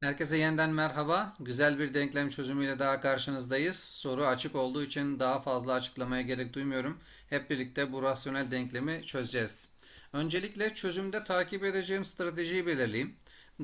Herkese yeniden merhaba. Güzel bir denklem çözümüyle daha karşınızdayız. Soru açık olduğu için daha fazla açıklamaya gerek duymuyorum. Hep birlikte bu rasyonel denklemi çözeceğiz. Öncelikle çözümde takip edeceğim stratejiyi belirleyeyim.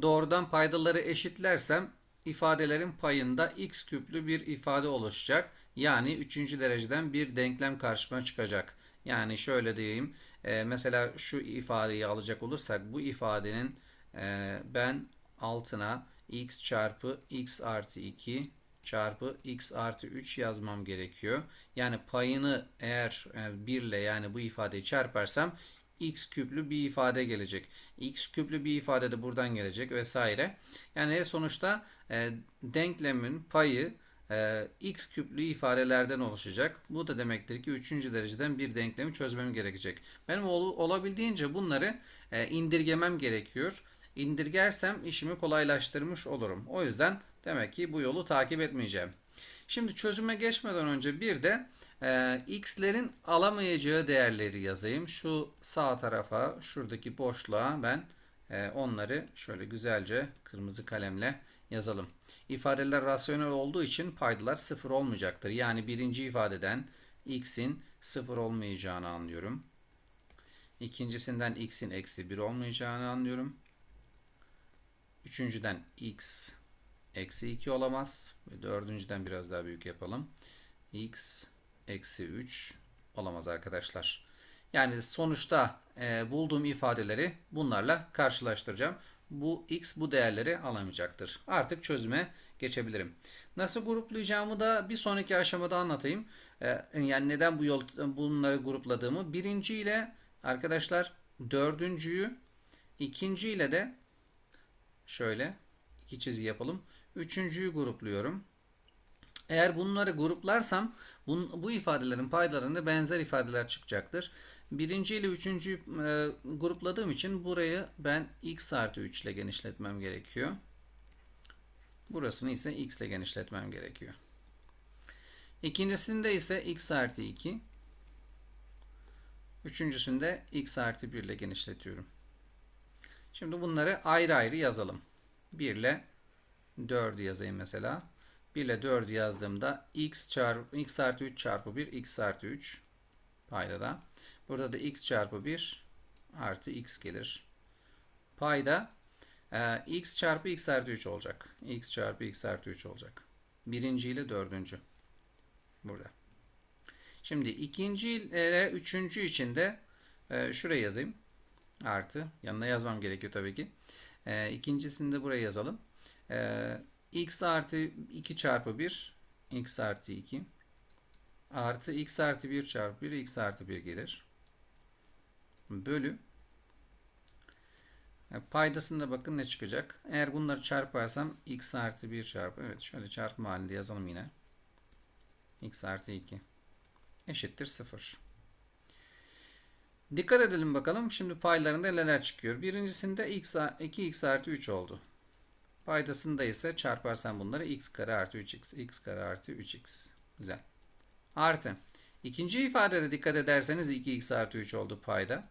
Doğrudan paydaları eşitlersem ifadelerin payında x küplü bir ifade oluşacak. Yani 3. dereceden bir denklem karşıma çıkacak. Yani şöyle diyeyim. E, mesela şu ifadeyi alacak olursak bu ifadenin e, ben altına x çarpı x artı 2 çarpı x artı 3 yazmam gerekiyor. Yani payını eğer 1 e, ile yani bu ifadeyi çarparsam x küplü bir ifade gelecek. x küplü bir ifade de buradan gelecek vesaire. Yani e, sonuçta e, denklemin payı e, x küplü ifadelerden oluşacak. Bu da demektir ki 3. dereceden bir denklemi çözmem gerekecek. Benim ol, olabildiğince bunları e, indirgemem gerekiyor indirgersem işimi kolaylaştırmış olurum. O yüzden demek ki bu yolu takip etmeyeceğim. Şimdi çözüme geçmeden önce bir de e, x'lerin alamayacağı değerleri yazayım. Şu sağ tarafa şuradaki boşluğa ben e, onları şöyle güzelce kırmızı kalemle yazalım. İfadeler rasyonel olduğu için paydalar sıfır olmayacaktır. Yani birinci ifadeden x'in sıfır olmayacağını anlıyorum. İkincisinden x'in eksi bir olmayacağını anlıyorum. Üçüncüden x eksi 2 olamaz. Ve dördüncüden biraz daha büyük yapalım. x eksi 3 olamaz arkadaşlar. Yani sonuçta e, bulduğum ifadeleri bunlarla karşılaştıracağım. Bu x bu değerleri alamayacaktır. Artık çözüme geçebilirim. Nasıl gruplayacağımı da bir sonraki aşamada anlatayım. E, yani neden bu yol bunları grupladığımı. Birinci ile arkadaşlar dördüncüyü, ikinci ile de Şöyle iki çizgi yapalım. Üçüncüyü grupluyorum. Eğer bunları gruplarsam bu, bu ifadelerin paydalarında benzer ifadeler çıkacaktır. Birinci ile üçüncüyü e, grupladığım için burayı ben x artı 3 ile genişletmem gerekiyor. Burasını ise x ile genişletmem gerekiyor. İkincisinde ise x artı 2. Üçüncüsünde x artı 1 ile genişletiyorum. Şimdi bunları ayrı ayrı yazalım. 1 ile 4'ü yazayım mesela. 1 ile 4'ü yazdığımda x, çarpı, x artı 3 çarpı 1 x artı 3 paydada. Burada da x çarpı 1 artı x gelir. Payda e, x çarpı x artı 3 olacak. x çarpı x artı 3 olacak. Birinci ile dördüncü. Burada. Şimdi ikinci ile üçüncü için de e, şuraya yazayım artı yanına yazmam gerekiyor tabii ki. E, ikincisini de buraya yazalım. E, x artı 2 çarpı 1 x artı 2 artı x artı 1 çarpı 1 x artı 1 gelir. Bölü ee, Paydasında bakın ne çıkacak. Eğer bunları çarparsam x artı 1 çarpı. Evet şöyle çarpma halinde yazalım yine. x artı 2 eşittir 0. Dikkat edelim bakalım şimdi paylarında neler çıkıyor. Birincisinde x, 2x artı 3 oldu. Paydasında ise çarparsan bunları x kare artı 3x, x kare artı 3x. Güzel. Artı. İkinci ifadede dikkat ederseniz 2x artı 3 oldu payda.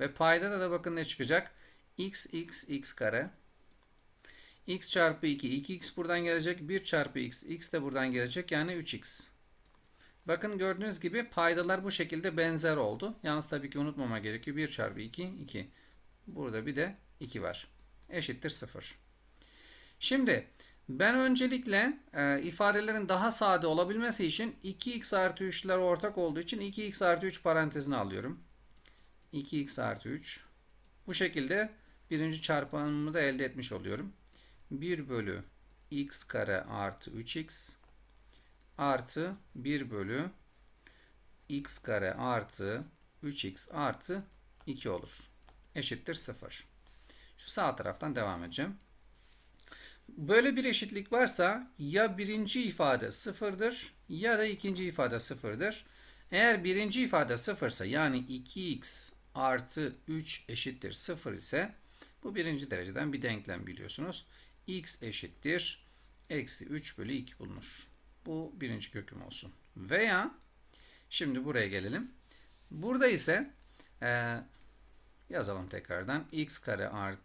Ve payda da bakın ne çıkacak. x, x, x kare. x çarpı 2, 2x buradan gelecek. 1 çarpı x, x de buradan gelecek. Yani 3x. Bakın gördüğünüz gibi paydalar bu şekilde benzer oldu. Yalnız tabii ki unutmama gerekiyor. 1 çarpı 2, 2. Burada bir de 2 var. Eşittir 0. Şimdi ben öncelikle e, ifadelerin daha sade olabilmesi için 2x artı 3'ler ortak olduğu için 2x artı 3 parantezini alıyorum. 2x artı 3. Bu şekilde birinci çarpanımı da elde etmiş oluyorum. 1 bölü x kare artı 3x artı 1 bölü x kare artı 3x artı 2 olur. Eşittir 0. Şu sağ taraftan devam edeceğim. Böyle bir eşitlik varsa ya birinci ifade sıfırdır ya da ikinci ifade sıfırdır. Eğer birinci ifade sıfırsa yani 2x artı 3 eşittir 0 ise bu birinci dereceden bir denklem biliyorsunuz. x eşittir eksi 3 bölü 2 bulunur. Bu birinci köküm olsun. Veya şimdi buraya gelelim. Burada ise e, yazalım tekrardan. x kare art,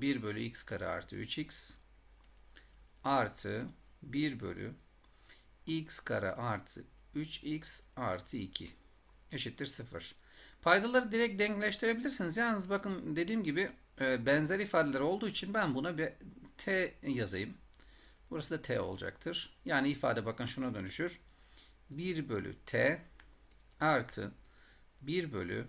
e, 1 bölü x kare artı 3x artı 1 bölü x kare artı 3x artı 2 eşittir 0. Paydaları direkt denkleştirebilirsiniz. Yalnız bakın dediğim gibi e, benzer ifadeler olduğu için ben buna bir t yazayım. Burası da t olacaktır. Yani ifade bakın şuna dönüşür. 1 bölü t artı 1 bölü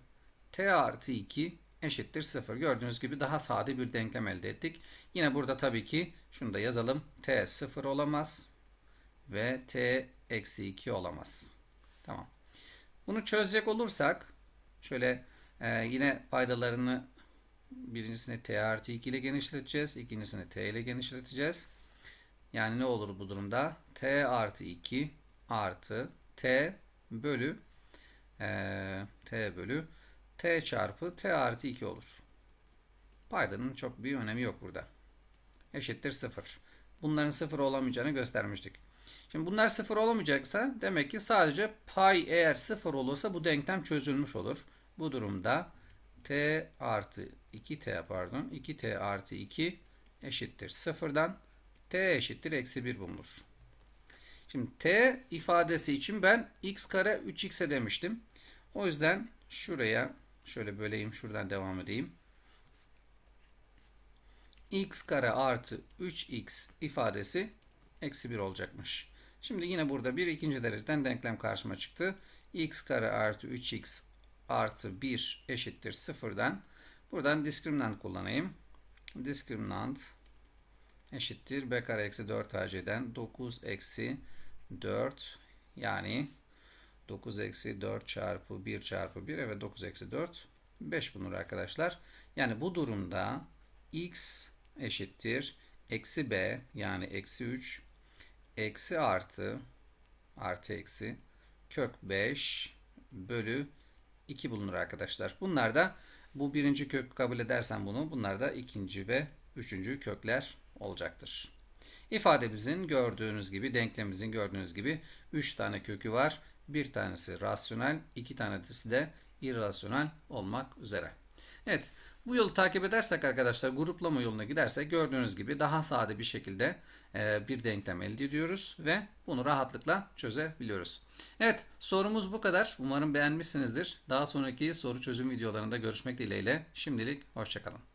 t artı 2 eşittir 0. Gördüğünüz gibi daha sade bir denklem elde ettik. Yine burada tabii ki şunu da yazalım. t 0 olamaz ve t eksi 2 olamaz. Tamam. Bunu çözecek olursak şöyle e, yine paydalarını birincisini t artı 2 ile genişleteceğiz. ikincisini t ile genişleteceğiz. Yani ne olur bu durumda? T artı 2 artı T bölü e, T bölü T çarpı T artı 2 olur. Paydanın çok bir önemi yok burada. Eşittir 0. Bunların 0 olamayacağını göstermiştik. Şimdi bunlar 0 olamayacaksa demek ki sadece pay eğer 0 olursa bu denklem çözülmüş olur. Bu durumda T artı 2T pardon 2T artı 2 eşittir 0'dan t eşittir eksi 1 bulunur. Şimdi t ifadesi için ben x kare 3x'e demiştim. O yüzden şuraya şöyle böleyim şuradan devam edeyim. x kare artı 3x ifadesi eksi 1 olacakmış. Şimdi yine burada bir ikinci dereceden denklem karşıma çıktı. x kare artı 3x artı 1 eşittir 0'dan. Buradan diskriminant kullanayım. Diskriminant eşittir. B kare eksi 4AC'den 9 eksi 4 yani 9 eksi 4 çarpı 1 çarpı 1 evet 9 eksi 4 5 bulunur arkadaşlar. Yani bu durumda x eşittir eksi b yani eksi 3 eksi artı artı eksi kök 5 bölü 2 bulunur arkadaşlar. Bunlar da bu birinci kök kabul edersen bunu bunlar da ikinci ve üçüncü kökler olacaktır. İfademizin gördüğünüz gibi, denklemimizin gördüğünüz gibi 3 tane kökü var. Bir tanesi rasyonel, iki tanesi de irrasyonel olmak üzere. Evet, bu yolu takip edersek arkadaşlar, gruplama yoluna gidersek gördüğünüz gibi daha sade bir şekilde e, bir denklem elde ediyoruz ve bunu rahatlıkla çözebiliyoruz. Evet, sorumuz bu kadar. Umarım beğenmişsinizdir. Daha sonraki soru çözüm videolarında görüşmek dileğiyle. Şimdilik hoşçakalın.